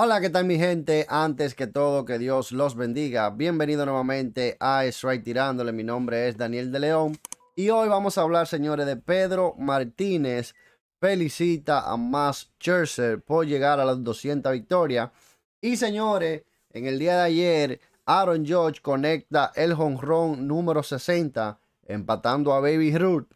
Hola, ¿qué tal mi gente? Antes que todo, que Dios los bendiga. Bienvenido nuevamente a Strike Tirándole. Mi nombre es Daniel de León. Y hoy vamos a hablar, señores, de Pedro Martínez. Felicita a Mas Scherzer por llegar a las 200 victorias. Y señores, en el día de ayer, Aaron George conecta el jonrón número 60, empatando a Baby Ruth.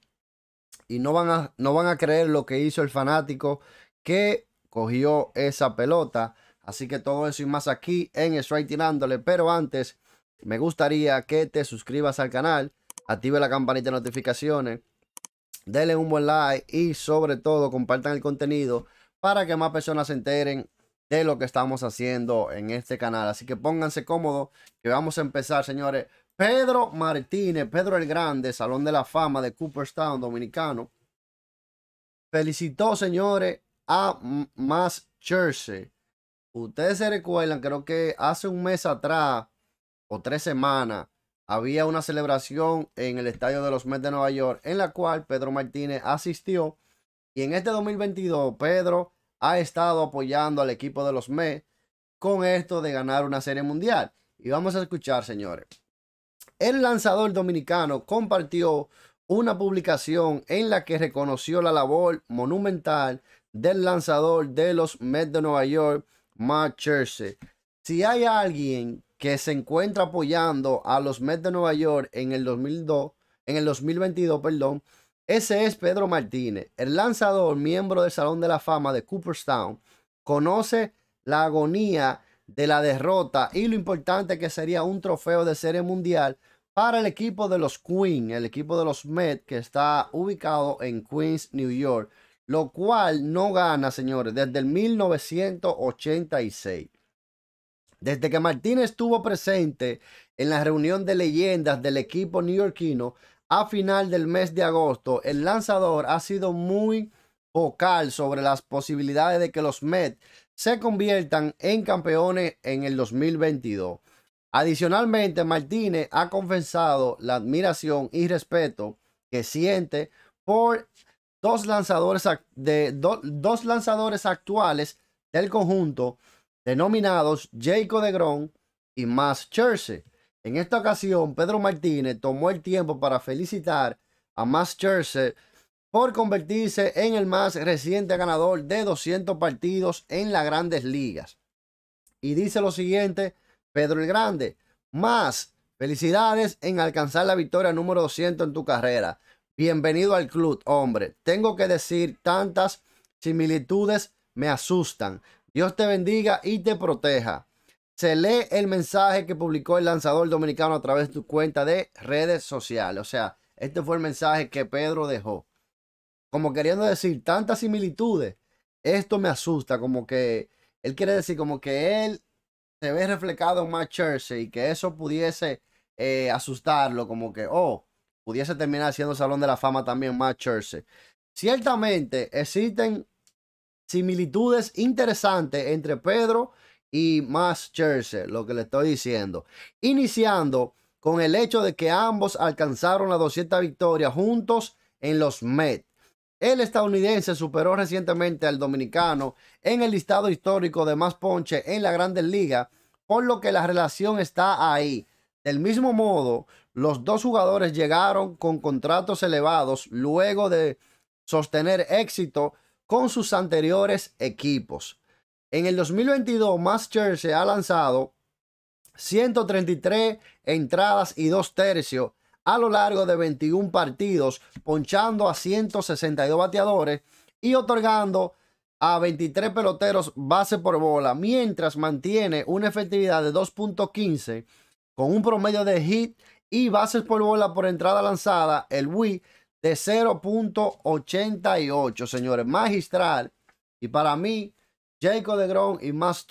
Y no van, a, no van a creer lo que hizo el fanático que cogió esa pelota. Así que todo eso y más aquí en Straight Tirándole. Pero antes, me gustaría que te suscribas al canal, active la campanita de notificaciones, denle un buen like y sobre todo compartan el contenido para que más personas se enteren de lo que estamos haciendo en este canal. Así que pónganse cómodos que vamos a empezar, señores. Pedro Martínez, Pedro el Grande, Salón de la Fama de Cooperstown, dominicano, felicitó, señores, a Mass Jersey Ustedes se recuerdan, creo que hace un mes atrás o tres semanas había una celebración en el estadio de los Mets de Nueva York en la cual Pedro Martínez asistió y en este 2022 Pedro ha estado apoyando al equipo de los Mets con esto de ganar una serie mundial. Y vamos a escuchar, señores. El lanzador dominicano compartió una publicación en la que reconoció la labor monumental del lanzador de los Mets de Nueva York Matt Si hay alguien que se encuentra apoyando a los Mets de Nueva York en el 2002, en el 2022, perdón, ese es Pedro Martínez, el lanzador, miembro del Salón de la Fama de Cooperstown. Conoce la agonía de la derrota y lo importante que sería un trofeo de serie mundial para el equipo de los Queens, el equipo de los Mets que está ubicado en Queens, New York lo cual no gana, señores, desde el 1986. Desde que Martínez estuvo presente en la reunión de leyendas del equipo neoyorquino a final del mes de agosto, el lanzador ha sido muy vocal sobre las posibilidades de que los Mets se conviertan en campeones en el 2022. Adicionalmente, Martínez ha confesado la admiración y respeto que siente por dos lanzadores, de, lanzadores actuales del conjunto, denominados Jacob de Grón y Max Scherzer. En esta ocasión, Pedro Martínez tomó el tiempo para felicitar a Max Scherzer por convertirse en el más reciente ganador de 200 partidos en las grandes ligas. Y dice lo siguiente, Pedro el Grande, más felicidades en alcanzar la victoria número 200 en tu carrera. Bienvenido al club, hombre. Tengo que decir, tantas similitudes me asustan. Dios te bendiga y te proteja. Se lee el mensaje que publicó el lanzador dominicano a través de tu cuenta de redes sociales. O sea, este fue el mensaje que Pedro dejó. Como queriendo decir, tantas similitudes. Esto me asusta, como que él quiere decir como que él se ve reflejado en Matt y que eso pudiese eh, asustarlo, como que, oh, pudiese terminar siendo Salón de la Fama también Matt Ciertamente existen similitudes interesantes entre Pedro y Matt lo que le estoy diciendo. Iniciando con el hecho de que ambos alcanzaron las 200 victorias juntos en los Mets. El estadounidense superó recientemente al dominicano en el listado histórico de más ponche en la Grandes Liga, por lo que la relación está ahí. Del mismo modo, los dos jugadores llegaron con contratos elevados luego de sostener éxito con sus anteriores equipos. En el 2022, Master se ha lanzado 133 entradas y dos tercios a lo largo de 21 partidos, ponchando a 162 bateadores y otorgando a 23 peloteros base por bola, mientras mantiene una efectividad de 2.15 con un promedio de hit y bases por bola por entrada lanzada, el Wii, de 0.88, señores. Magistral. Y para mí, Jacob de gron y Max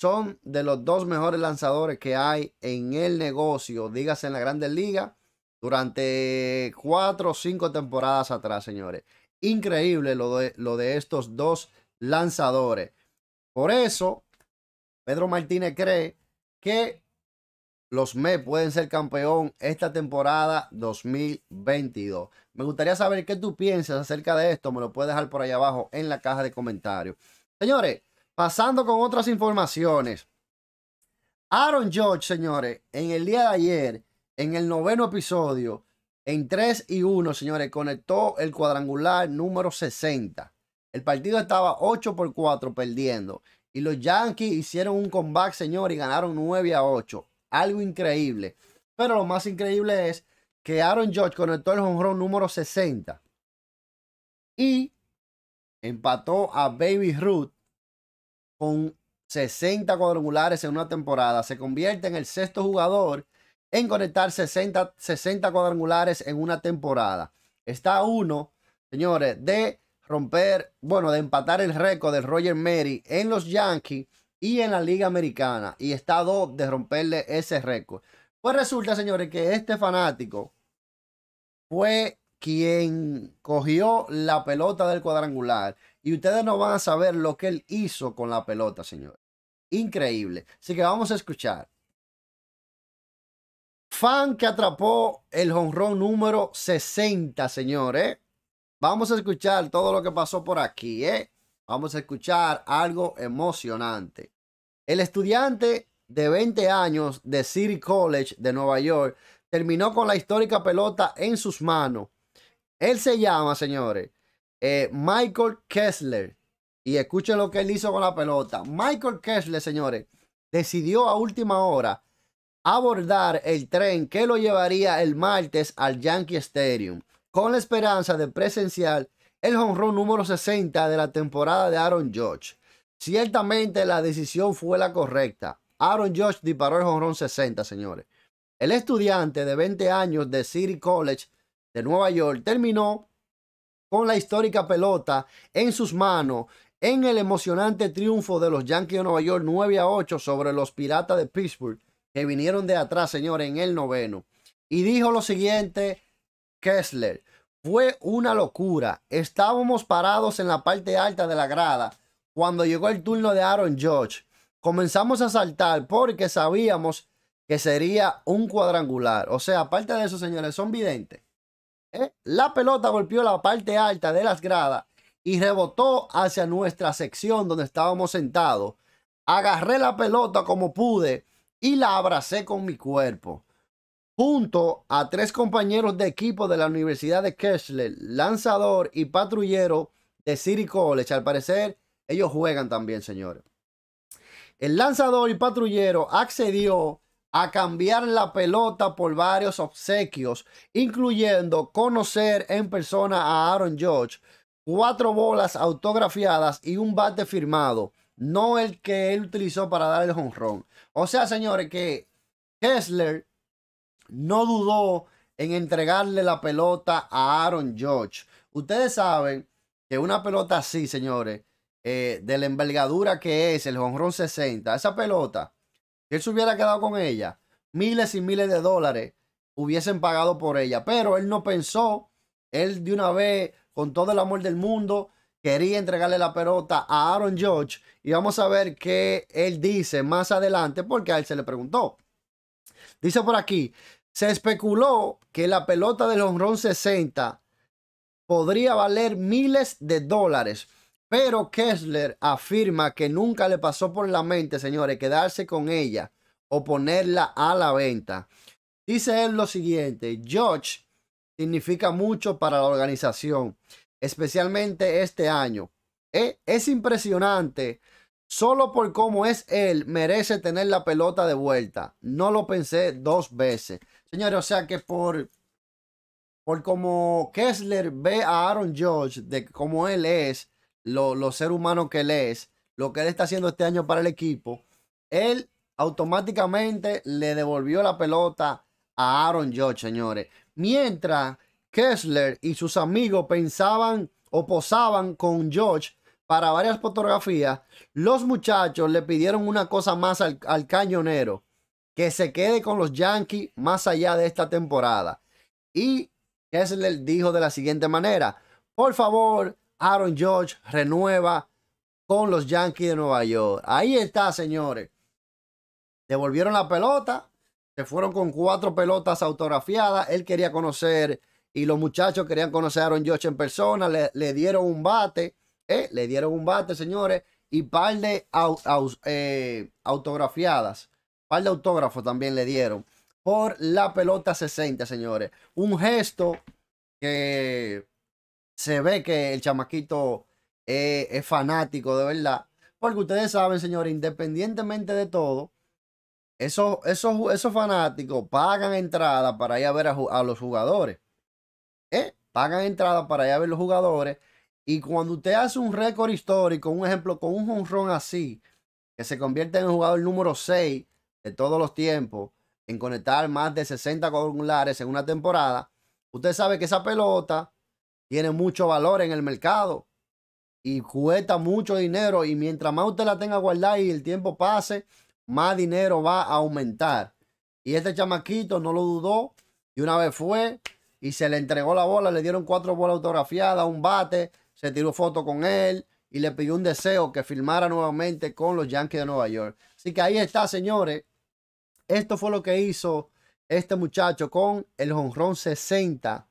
son de los dos mejores lanzadores que hay en el negocio, dígase en la Grandes Liga, durante cuatro o cinco temporadas atrás, señores. Increíble lo de, lo de estos dos lanzadores. Por eso, Pedro Martínez cree que los Mets pueden ser campeón esta temporada 2022. Me gustaría saber qué tú piensas acerca de esto. Me lo puedes dejar por ahí abajo en la caja de comentarios. Señores, pasando con otras informaciones. Aaron George, señores, en el día de ayer, en el noveno episodio, en 3 y 1, señores, conectó el cuadrangular número 60. El partido estaba 8 por 4 perdiendo. Y los Yankees hicieron un comeback, señores, y ganaron 9 a 8 algo increíble. Pero lo más increíble es que Aaron George conectó el run número 60 y empató a Baby Ruth con 60 cuadrangulares en una temporada. Se convierte en el sexto jugador en conectar 60, 60 cuadrangulares en una temporada. Está uno, señores, de romper, bueno, de empatar el récord de Roger Mary en los Yankees y en la Liga Americana y está de romperle ese récord. Pues resulta, señores, que este fanático fue quien cogió la pelota del cuadrangular y ustedes no van a saber lo que él hizo con la pelota, señores. Increíble. Así que vamos a escuchar. Fan que atrapó el jonrón número 60, señores. Vamos a escuchar todo lo que pasó por aquí, ¿eh? vamos a escuchar algo emocionante. El estudiante de 20 años de City College de Nueva York terminó con la histórica pelota en sus manos. Él se llama, señores, eh, Michael Kessler. Y escuchen lo que él hizo con la pelota. Michael Kessler, señores, decidió a última hora abordar el tren que lo llevaría el martes al Yankee Stadium con la esperanza de presenciar el honrón número 60 de la temporada de Aaron Judge. Ciertamente la decisión fue la correcta. Aaron Judge disparó el honrón 60, señores. El estudiante de 20 años de City College de Nueva York terminó con la histórica pelota en sus manos en el emocionante triunfo de los Yankees de Nueva York 9 a 8 sobre los Piratas de Pittsburgh que vinieron de atrás, señores, en el noveno. Y dijo lo siguiente, Kessler. Fue una locura. Estábamos parados en la parte alta de la grada cuando llegó el turno de Aaron George. Comenzamos a saltar porque sabíamos que sería un cuadrangular. O sea, aparte de eso, señores, son videntes. ¿Eh? La pelota golpeó la parte alta de las gradas y rebotó hacia nuestra sección donde estábamos sentados. Agarré la pelota como pude y la abracé con mi cuerpo junto a tres compañeros de equipo de la Universidad de Kessler, lanzador y patrullero de City College. Al parecer, ellos juegan también, señores. El lanzador y patrullero accedió a cambiar la pelota por varios obsequios, incluyendo conocer en persona a Aaron George, cuatro bolas autografiadas y un bate firmado, no el que él utilizó para dar el jonrón. O sea, señores, que Kessler no dudó en entregarle la pelota a Aaron George. Ustedes saben que una pelota así, señores, eh, de la envergadura que es el jonrón 60, esa pelota, si él se hubiera quedado con ella, miles y miles de dólares hubiesen pagado por ella. Pero él no pensó, él de una vez, con todo el amor del mundo, quería entregarle la pelota a Aaron George. Y vamos a ver qué él dice más adelante, porque a él se le preguntó. Dice por aquí, se especuló que la pelota del honrón 60 podría valer miles de dólares, pero Kessler afirma que nunca le pasó por la mente, señores, quedarse con ella o ponerla a la venta. Dice él lo siguiente, George significa mucho para la organización, especialmente este año. E, es impresionante, solo por cómo es él, merece tener la pelota de vuelta. No lo pensé dos veces. Señores, o sea que por, por como Kessler ve a Aaron George, de cómo él es, lo, ser humano que él es, lo que él está haciendo este año para el equipo, él automáticamente le devolvió la pelota a Aaron George, señores. Mientras Kessler y sus amigos pensaban o posaban con George para varias fotografías, los muchachos le pidieron una cosa más al cañonero que se quede con los Yankees más allá de esta temporada. Y Kessler dijo de la siguiente manera, por favor, Aaron George renueva con los Yankees de Nueva York. Ahí está, señores. Devolvieron la pelota, se fueron con cuatro pelotas autografiadas. Él quería conocer y los muchachos querían conocer a Aaron George en persona. Le, dieron un bate, eh, le dieron un bate, señores, y par de eh, autografiadas par de autógrafos también le dieron por la pelota 60, señores. Un gesto que se ve que el chamaquito eh, es, fanático, de verdad. Porque ustedes saben, señores, independientemente de todo, esos, esos, esos fanáticos pagan entrada para ir a ver a, los jugadores. ¿Eh? Pagan entrada para ir a ver los jugadores. Y cuando usted hace un récord histórico, un ejemplo con un jonrón así, que se convierte en el jugador número 6 de todos los tiempos en conectar más de 60 cuadrangulares en una temporada, usted sabe que esa pelota tiene mucho valor en el mercado y cuesta mucho dinero y mientras más usted la tenga guardada y el tiempo pase, más dinero va a aumentar. Y este chamaquito no lo dudó y una vez fue y se le entregó la bola, le dieron cuatro bolas autografiadas, un bate, se tiró foto con él y le pidió un deseo que firmara nuevamente con los Yankees de Nueva York. Así que ahí está, señores esto fue lo que hizo este muchacho con el honrón 60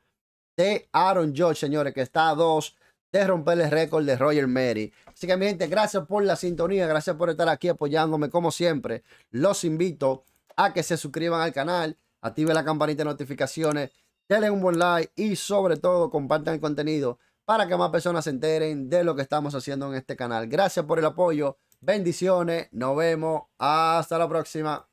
de Aaron George, señores, que está a dos de romper el récord de Roger Mary. Así que, mi gente, gracias por la sintonía, gracias por estar aquí apoyándome como siempre. Los invito a que se suscriban al canal, activen la campanita de notificaciones, denle un buen like y sobre todo compartan el contenido para que más personas se enteren de lo que estamos haciendo en este canal. Gracias por el apoyo, bendiciones, nos vemos, hasta la próxima.